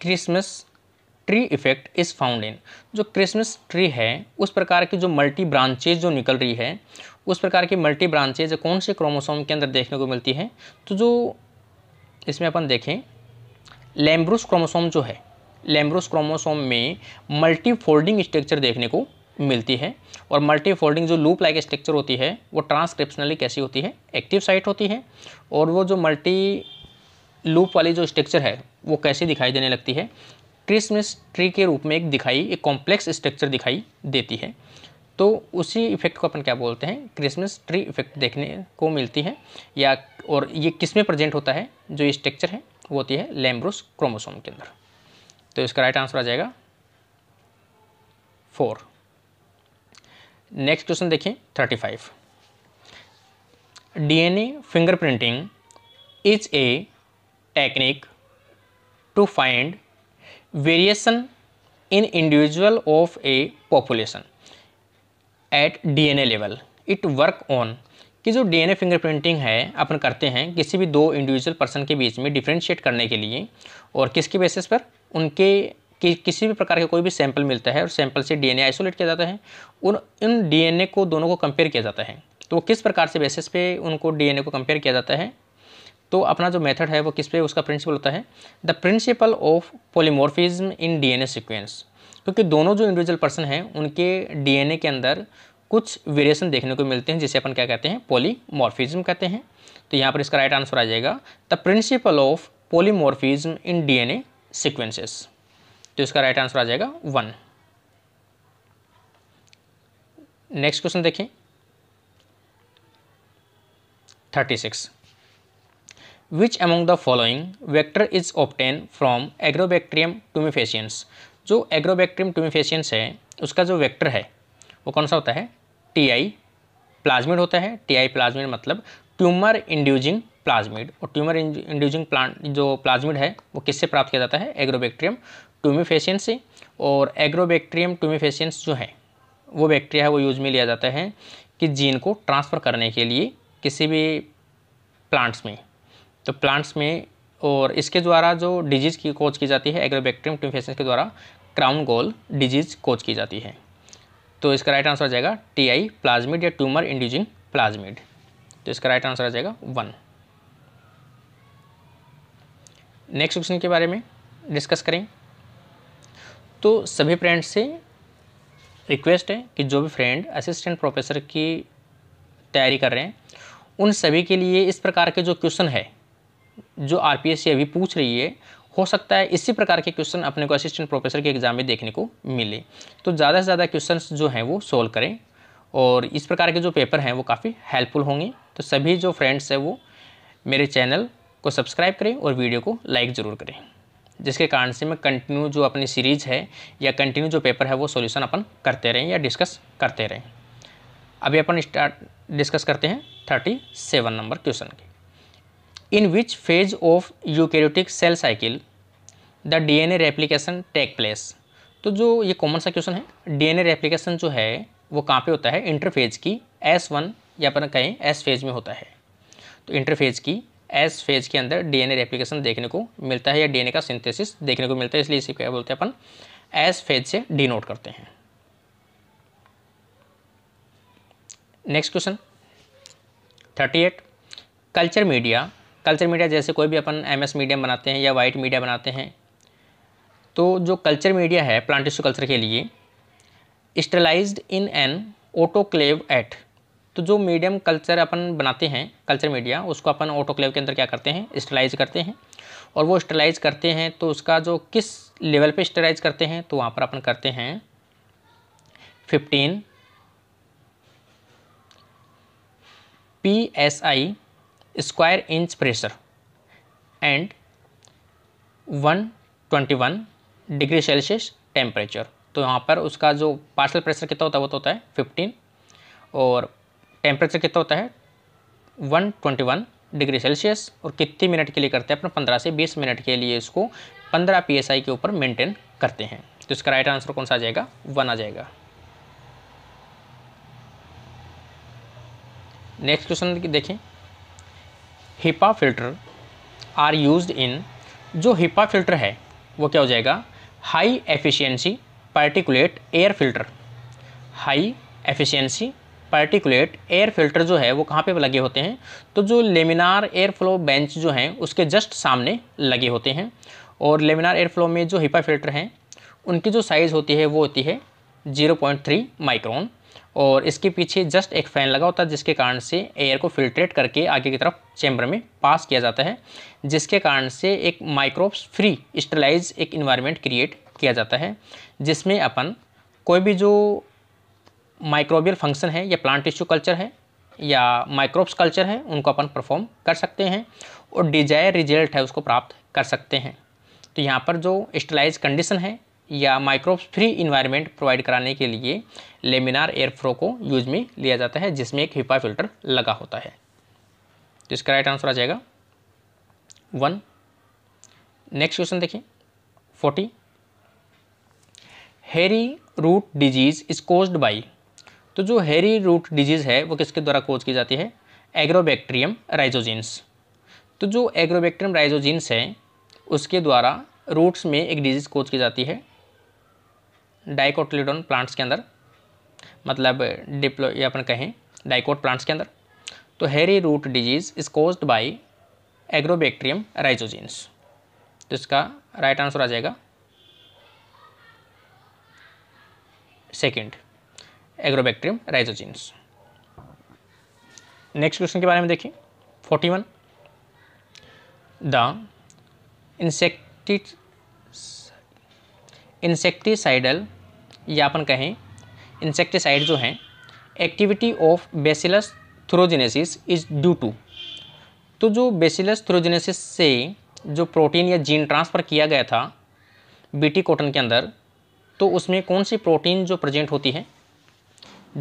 Christmas tree effect is found in जो क्रिसमस ट्री है उस प्रकार की जो मल्टी ब्रांचेज जो निकल रही है उस प्रकार की मल्टी ब्रांचेज कौन से क्रोमोसोम के अंदर देखने को मिलती है तो जो इसमें अपन देखें लैम्ब्रोस क्रोमोसोम जो है लेम्ब्रूस क्रोमोसोम में मल्टी फोल्डिंग स्ट्रक्चर देखने को मिलती है और मल्टी फोल्डिंग जो लूप लाइक स्ट्रक्चर होती है वो ट्रांसक्रिप्शनली कैसी होती है एक्टिव साइट होती है और वो जो मल्टी लूप वाली जो स्ट्रक्चर है वो कैसे दिखाई देने लगती है क्रिसमस ट्री के रूप में एक दिखाई एक कॉम्प्लेक्स स्ट्रक्चर दिखाई देती है तो उसी इफ़ेक्ट को अपन क्या बोलते हैं क्रिसमस ट्री इफ़ेक्ट देखने को मिलती है या और ये किस में प्रजेंट होता है जो ये स्ट्रक्चर है वो होती है लेम्ब्रोस क्रोमोसोम के अंदर तो इसका राइट आंसर आ जाएगा फोर नेक्स्ट क्वेश्चन देखिए thirty five DNA fingerprinting is a technique to find variation in individual of a population at DNA level it work on कि जो डीएनए फिंगरप्रिंटिंग है अपन करते हैं किसी भी दो इंडिविजुअल पर्सन के बीच में डिफ्रेंशिएट करने के लिए और किसके बेसिस पर उनके कि किसी भी प्रकार का कोई भी सैंपल मिलता है और सैंपल से डीएनए आइसोलेट किया जाता है उन इन डीएनए को दोनों को कंपेयर किया जाता है तो किस प्रकार से बेसिस पे उनको डीएनए को कंपेयर किया जाता है तो अपना जो मेथड है वो किस पे उसका प्रिंसिपल होता है the principle of polymorphism in DNA sequence क्योंकि दोनों जो इंडिविजुअल पर्सन हैं उनके डीएनए के अंदर कुछ वेरिएशन देखने को मिलते हैं जिसे अपन क्या कहते हैं पोलीमॉर्फिज्म कहते हैं तो यहाँ पर इसका राइट आंसर आ जाएगा the principle of polymorphism in D N तो इसका राइट आंसर आ जाएगा वन नेक्स्ट क्वेश्चन देखें thirty six which among the following vector is obtained from Agrobacterium tumefaciens जो एग्रोबैक्ट्रियम ट्यूमिफेशियंस है उसका जो वेक्टर है वो कौन सा होता है टी आई प्लाज्मिड होता है टी आई प्लाज्मिड मतलब ट्यूमर इंड्यूजिंग प्लाज्मिड और ट्यूमर इंड्यूजिंग प्लांट जो प्लाज्मिड है वो किससे प्राप्त किया जाता है एग्रोबैक्ट्रियम ट्यूमिफेशियंस से और एग्रोबैक्ट्रियम ट्यूमिफेशियंस जो है वो बैक्टीरिया है वो यूज में लिया जाता है कि जीन को ट्रांसफ़र करने के लिए किसी भी प्लांट्स में तो प्लांट्स में और इसके द्वारा जो डिजीज़ की कोच की जाती है एग्रोबैक्टीरियम ट्यूमफेसन के द्वारा क्राउन गोल डिजीज़ कोच की जाती है तो इसका राइट आंसर आ जाएगा टी आई प्लाज्मिड या ट्यूमर इंड्यूजिंग प्लाज्मिड तो इसका राइट आंसर आ जाएगा वन नेक्स्ट क्वेश्चन के बारे में डिस्कस करें तो सभी फ्रेंड्स से रिक्वेस्ट है कि जो भी फ्रेंड असिस्टेंट प्रोफेसर की तैयारी कर रहे हैं उन सभी के लिए इस प्रकार के जो क्वेश्चन है जो आर पी अभी पूछ रही है हो सकता है इसी प्रकार के क्वेश्चन अपने को असिस्टेंट प्रोफेसर के एग्ज़ाम में देखने को मिले तो ज़्यादा से ज़्यादा क्वेश्चन जो हैं वो सोल्व करें और इस प्रकार के जो पेपर हैं वो काफ़ी हेल्पफुल होंगे तो सभी जो फ्रेंड्स हैं वो मेरे चैनल को सब्सक्राइब करें और वीडियो को लाइक ज़रूर करें जिसके कारण से मैं कंटिन्यू जो अपनी सीरीज़ है या कंटिन्यू जो पेपर है वो सॉल्यूशन अपन करते रहें या डिस्कस करते रहें अभी अपन स्टार्ट डिस्कस करते हैं थर्टी सेवन नंबर क्वेश्चन के in which phase of eukaryotic cell cycle the DNA replication take place तो जो ये कॉमन सा क्वेश्चन है ए रेप्लीकेशन जो है वो कहाँ पे होता है इंटरफेज की एस वन या अपन कहें एस फेज में होता है तो इंटरफेज की एस फेज के अंदर ए रेप्लिकेशन देखने को मिलता है या ए का सिंथेसिस देखने को मिलता है इसलिए इसे क्या बोलते हैं अपन एस फेज से डिनोट करते हैं next question thirty eight culture media culture media जैसे कोई भी अपन एम एस मीडियम बनाते हैं या वाइट मीडिया बनाते हैं तो जो कल्चर मीडिया है प्लांट टिश्यू कल्चर के लिए sterilise in an autoclave at तो जो मीडियम कल्चर अपन बनाते हैं कल्चर मीडिया उसको अपन ऑटोक्लेव के अंदर क्या करते हैं स्टेलाइज करते हैं और वो स्टेलाइज करते हैं तो उसका जो किस लेवल पर स्टेलाइज करते हैं तो वहाँ पर अपन करते हैं fifteen P S I square inch pressure and 121 degree Celsius temperature तो यहाँ पर उसका जो पार्सल प्रेशर कितना होता है वो तो होता है 15 और टेम्परेचर कितना होता है 121 डिग्री सेल्सियस और कितनी मिनट के लिए करते हैं अपने 15 से 20 मिनट के लिए इसको 15 पीएसआई के ऊपर मेंटेन करते हैं तो इसका राइट आंसर कौन सा आ जाएगा वन आ जाएगा नेक्स्ट क्वेश्चन देखें HEPA filter are used in जो हिपा फिल्टर है वो क्या हो जाएगा high efficiency particulate air filter high efficiency particulate air filter जो है वो कहाँ पे लगे होते हैं तो जो लेमिनार एयर फ्लो बेंच जो हैं उसके जस्ट सामने लगे होते हैं और लेमिनार एयर फ्लो में जो हिपा फिल्टर हैं उनकी जो साइज़ होती है वो होती है 0.3 माइक्रोन और इसके पीछे जस्ट एक फ़ैन लगा होता है जिसके कारण से एयर को फिल्ट्रेट करके आगे की तरफ चैम्बर में पास किया जाता है जिसके कारण से एक माइक्रोब्स फ्री स्टलाइज एक इन्वायरमेंट क्रिएट किया जाता है जिसमें अपन कोई भी जो माइक्रोबियल फंक्शन है या प्लांट टिश्यू कल्चर है या माइक्रोब्स कल्चर है उनको अपन परफॉर्म कर सकते हैं और डिजायर रिजल्ट है उसको प्राप्त कर सकते हैं तो यहाँ पर जो स्टलाइज कंडीशन है या माइक्रोब्स फ्री इन्वायरमेंट प्रोवाइड कराने के लिए लेमिनार एयर फ्रो को यूज में लिया जाता है जिसमें एक हिपा फिल्टर लगा होता है तो इसका राइट आंसर आ जाएगा वन नेक्स्ट क्वेश्चन देखिए forty hairy root disease is caused by तो जो हेरी रूट डिजीज़ है वो किसके द्वारा कोज की जाती है एग्रोबैक्टीरियम राइजोजीन्स तो जो एग्रोबैक्टीरियम राइजोजीन्स है उसके द्वारा रूट्स में एक डिजीज़ कोज की जाती है डाइकोटलीडोन प्लांट्स के अंदर मतलब डिप्लो ये अपन कहें डाइकोट प्लांट्स के अंदर तो hairy root disease is caused by Agrobacterium rhizogenes तो इसका राइट आंसर आ जाएगा second Agrobacterium rhizogenes next question के बारे में देखिए forty one the insects insecticidal या अपन कहें इंसेक्टिसाइड जो हैं activity of Bacillus thuringiensis is due to तो जो बेसिलस थ्रोजेनेसिस से जो प्रोटीन या जीन ट्रांसफ़र किया गया था बीटी कॉटन के अंदर तो उसमें कौन सी प्रोटीन जो प्रेजेंट होती है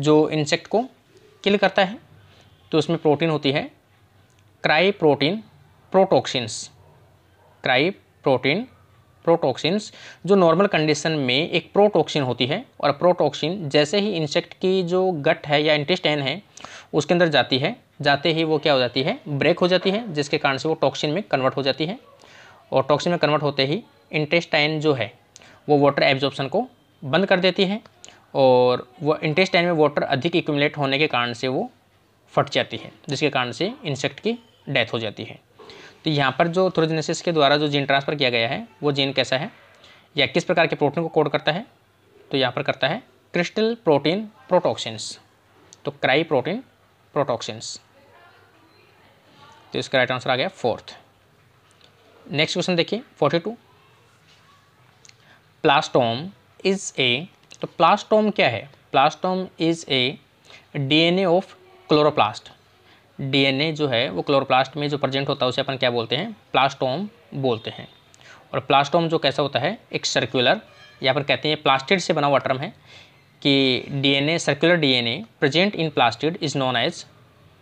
जो इंसेक्ट को किल करता है तो उसमें प्रोटीन होती है cry protein protoxins cry protein protoxins जो नॉर्मल कंडीशन में एक प्रोटोक्सिन होती है और प्रोटोक्सिन जैसे ही इंसेक्ट की जो गट है या इंटेस्टाइन है उसके अंदर जाती है जाते ही वो क्या हो जाती है ब्रेक हो जाती है जिसके कारण से वो टॉक्सिन में कन्वर्ट हो जाती है और टॉक्सिन में कन्वर्ट होते ही इंटेस्टाइन जो है वो वाटर एब्जॉर्प्शन को बंद कर देती है और वो इंटेस्टाइन में वाटर अधिक एक्यूमुलेट होने के कारण से वो फट जाती है जिसके कारण से इंसेक्ट की डेथ हो जाती है तो यहाँ पर जो थ्रोजेनेसिस के द्वारा जो जीन ट्रांसफ़र किया गया है वो जीन कैसा है या किस प्रकार के प्रोटीन को कोड करता है तो यहाँ पर करता है क्रिस्टल प्रोटीन प्रोटोक्सिन्स तो क्राई प्रोटीन प्रोटोक्सिन्स तो इसका राइट आंसर आ गया फोर्थ नेक्स्ट क्वेश्चन देखिए forty two plastome is a तो प्लास्टोम क्या है plastome is a DNA of chloroplast DNA जो है वो क्लोरोप्लास्ट में जो प्रेजेंट होता है उसे अपन क्या बोलते हैं प्लास्टोम बोलते हैं और प्लास्टोम जो कैसा होता है एक सर्कुलर या फिर कहते हैं प्लास्टिड से बना हुआ टर्म है कि DNA circular DNA present in plastid is known as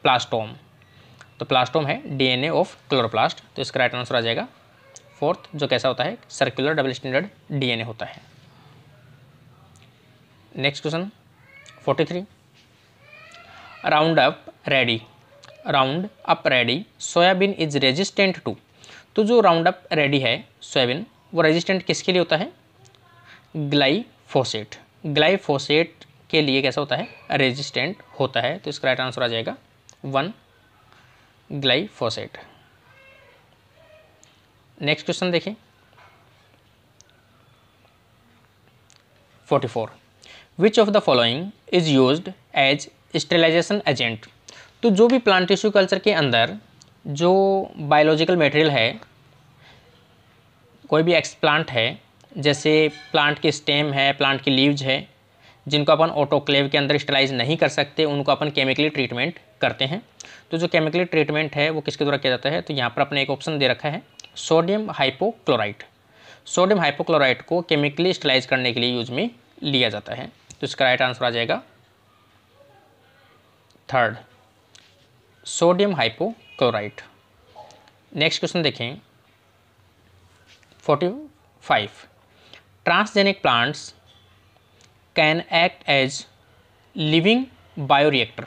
plastome तो प्लास्टोम है डीएनए ऑफ क्लोरोप्लास्ट तो इसका राइट आंसर आ जाएगा फोर्थ जो कैसा होता है सर्कुलर डबल स्टैंडर्ड डीएनए होता है next question forty three Roundup Ready Roundup Ready soybean is resistant to तो जो राउंड अप रेडी है सोयाबीन वो रेजिस्टेंट किसके लिए होता है ग्लाइफोसेट ग्लाइफोसेट के लिए कैसा होता है रेजिस्टेंट होता है तो इसका राइट आंसर आ जाएगा वन ग्लाइफोसेट नेक्स्ट क्वेश्चन देखें forty four which of the following is use as sterilization agent तो जो भी प्लांट टिश्यू कल्चर के अंदर जो बायोलॉजिकल मटेरियल है कोई भी एक्सप्लांट है जैसे प्लांट के स्टेम है प्लांट की लीव्स है जिनको अपन ऑटोक्लेव के अंदर स्टेलाइज़ नहीं कर सकते उनको अपन केमिकली ट्रीटमेंट करते हैं तो जो केमिकली ट्रीटमेंट है वो किसके द्वारा किया जाता है तो यहाँ पर अपने एक ऑप्शन दे रखा है सोडियम हाइपोक्लोराइड सोडियम हाइपोक्लोराइड को केमिकली स्टेलाइज करने के लिए यूज में लिया जाता है तो इसका राइट आंसर आ जाएगा third sodium hypochlorite next question देखें forty five transgenic plants can act as living bioreactor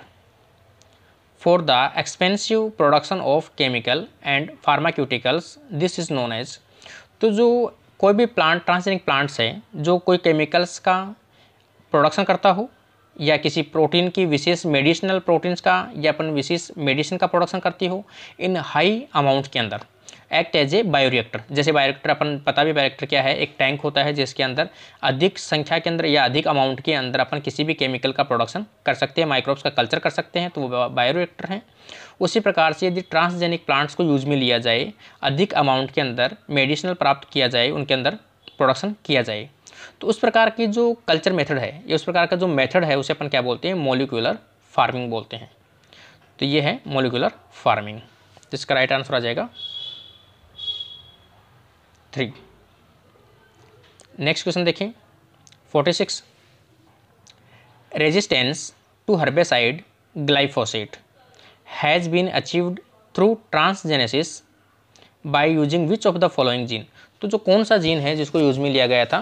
for the expensive production of chemical and pharmaceuticals this is known as तो जो कोई भी प्लांट ट्रांसजेनिक प्लांट्स है जो कोई केमिकल्स का प्रोडक्शन करता हो या किसी प्रोटीन की विशेष मेडिसिनल प्रोटीन्स का या अपन विशेष मेडिसिन का प्रोडक्शन करती हो इन हाई अमाउंट के अंदर एक्ट एज ए बायोरिएक्टर जैसे बायोरिएक्टर अपन पता भी बायोरिएक्टर क्या है एक टैंक होता है जिसके अंदर अधिक संख्या के अंदर या अधिक अमाउंट के अंदर अपन किसी भी केमिकल का प्रोडक्शन कर सकते हैं माइक्रोब्स का कल्चर कर सकते हैं तो वो बायोरिएक्टर हैं उसी प्रकार से यदि ट्रांसजेनिक प्लांट्स को यूज में लिया जाए अधिक अमाउंट के अंदर मेडिसिनल प्राप्त किया जाए उनके अंदर प्रोडक्शन किया जाए तो उस प्रकार की जो कल्चर मेथड है या उस प्रकार का जो मेथड है उसे अपन क्या बोलते हैं मोलिकुलर फार्मिंग बोलते हैं तो ये है मोलिकुलर फार्मिंग जिसका राइट आंसर आ जाएगा थ्री नेक्स्ट क्वेश्चन देखें forty six resistance to herbicide glyphosate has been achieved through transgenesis by using which of the following gene तो जो कौन सा जीन है जिसको यूज़ में लिया गया था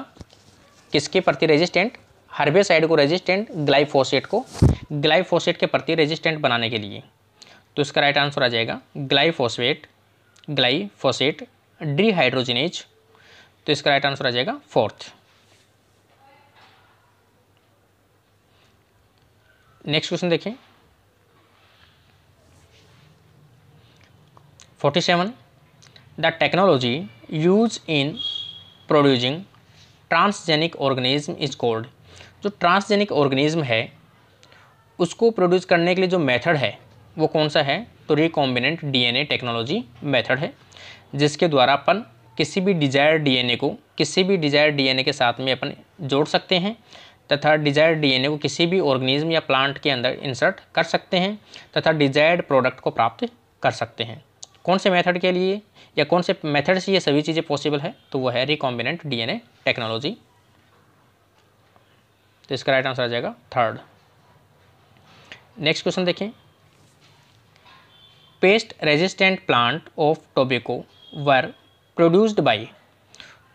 किसके प्रति रेजिस्टेंट हर्बेसाइड को रेजिस्टेंट ग्लाइफोसेट को ग्लाइफोसेट के प्रति रेजिस्टेंट बनाने के लिए तो इसका राइट आंसर आ जाएगा ग्लाइफोसेट ग्लाइफोसेट ड्रीहाइड्रोजिनेज तो इसका राइट आंसर आ जाएगा फोर्थ नेक्स्ट क्वेश्चन देखें forty seven the technology used in producing transgenic organism is called जो ट्रांसजेनिक ऑर्गेनिज्म है उसको प्रोड्यूस करने के लिए जो मेथड है वो कौन सा है तो रिकॉम्बिनेंट डीएनए टेक्नोलॉजी मेथड है जिसके द्वारा अपन किसी भी डिजायर डीएनए को किसी भी डिजायर डीएनए के साथ में अपन जोड़ सकते हैं तथा डिजायर्ड डीएनए को किसी भी ऑर्गेनिज्म या प्लांट के अंदर इंसर्ट कर सकते हैं तथा डिजायर्ड प्रोडक्ट को प्राप्त कर सकते हैं कौन से मेथड के लिए या कौन से मेथड से ये सभी चीज़ें पॉसिबल है तो वो है रिकॉम्बिनेंट डीएनए टेक्नोलॉजी तो इसका राइट आंसर आ जाएगा थर्ड नेक्स्ट क्वेश्चन देखें pest resistant plant of tobacco were produced by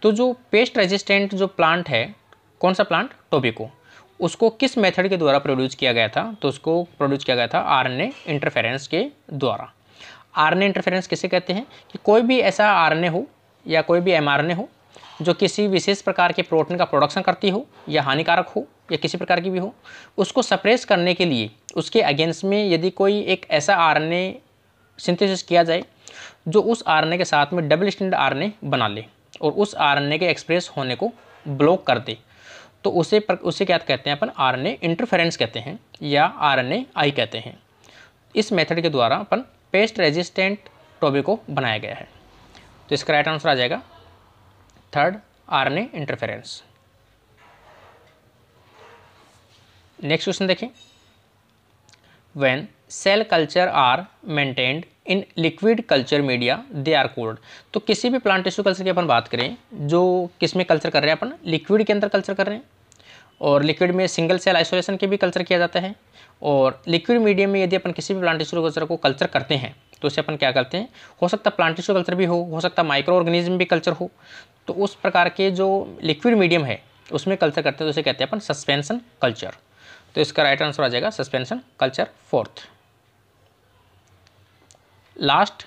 तो जो पेस्ट रेजिस्टेंट जो प्लांट है कौन सा प्लांट टोबेको उसको किस मेथड के द्वारा प्रोड्यूस किया गया था तो उसको प्रोड्यूस किया गया था आरएनए इंटरफेरेंस के द्वारा आरएनए इंटरफेरेंस किसे कहते हैं कि कोई भी ऐसा आरएनए हो या कोई भी एमआरएनए हो जो किसी विशेष प्रकार के प्रोटीन का प्रोडक्शन करती हो या हानिकारक हो या किसी प्रकार की भी हो उसको सप्रेस करने के लिए उसके अगेंस्ट में यदि कोई एक ऐसा ए सिंथेसिस किया जाए जो उस ए के साथ में डबल स्टैंड ए बना ले और उस ए के एक्सप्रेस होने को ब्लॉक कर दे तो उसे पर, उसे क्या कहते हैं अपन आरएनए इंटरफेरेंस कहते हैं या आरएनए आई कहते हैं इस मेथड के द्वारा अपन पेस्ट रेजिस्टेंट को बनाया गया है तो इसका राइट आंसर आ जाएगा third RNA interference next question देखें when cell culture are maintained in liquid culture media they are called तो किसी भी प्लांट टिश्यू कल्चर की अपन बात करें जो किस में कल्चर कर रहे हैं अपन लिक्विड के अंदर कल्चर कर रहे हैं और लिक्विड में सिंगल सेल आइसोलेशन के भी कल्चर किया जाता है और लिक्विड मीडियम में यदि अपन किसी भी प्लांट टिश्यू कल्चर को कल्चर करते हैं तो उसे अपन क्या करते हैं हो सकता है प्लांट टिश्यू कल्चर भी हो हो सकता है माइक्रो ऑर्गेनिज्म भी कल्चर हो तो उस प्रकार के जो लिक्विड मीडियम है उसमें कल्चर करते हैं तो उसे कहते हैं अपन सस्पेंशन कल्चर तो इसका राइट आंसर आ जाएगा suspension culture fourth last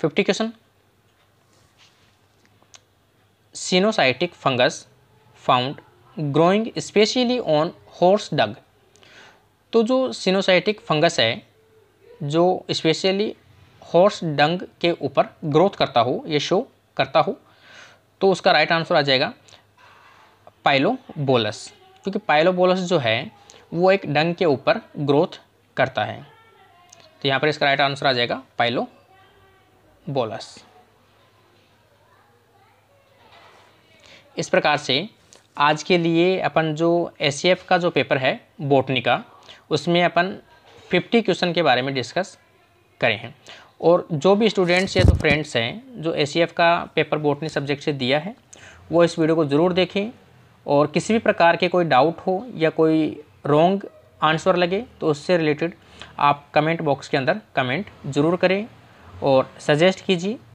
fifty question coenocytic fungus found growing specially on horse dung तो जो सिनोसाइटिक फंगस है जो स्पेशली हॉर्स डंग के ऊपर ग्रोथ करता हो ये शो करता हो तो उसका राइट आंसर आ जाएगा पाइलोबोलस क्योंकि पाइलोबोलस जो है वो एक डंग के ऊपर ग्रोथ करता है तो यहाँ पर इसका राइट आंसर आ जाएगा पाइलोबोलस इस प्रकार से आज के लिए अपन जो एस e का जो पेपर है बोटनी का उसमें अपन 50 क्वेश्चन के बारे में डिस्कस करें हैं और जो भी स्टूडेंट्स या तो फ्रेंड्स हैं जो ए e का पेपर बोटनी सब्जेक्ट से दिया है वो इस वीडियो को ज़रूर देखें और किसी भी प्रकार के कोई डाउट हो या कोई रॉन्ग आंसर लगे तो उससे रिलेटेड आप कमेंट बॉक्स के अंदर कमेंट ज़रूर करें और सजेस्ट कीजिए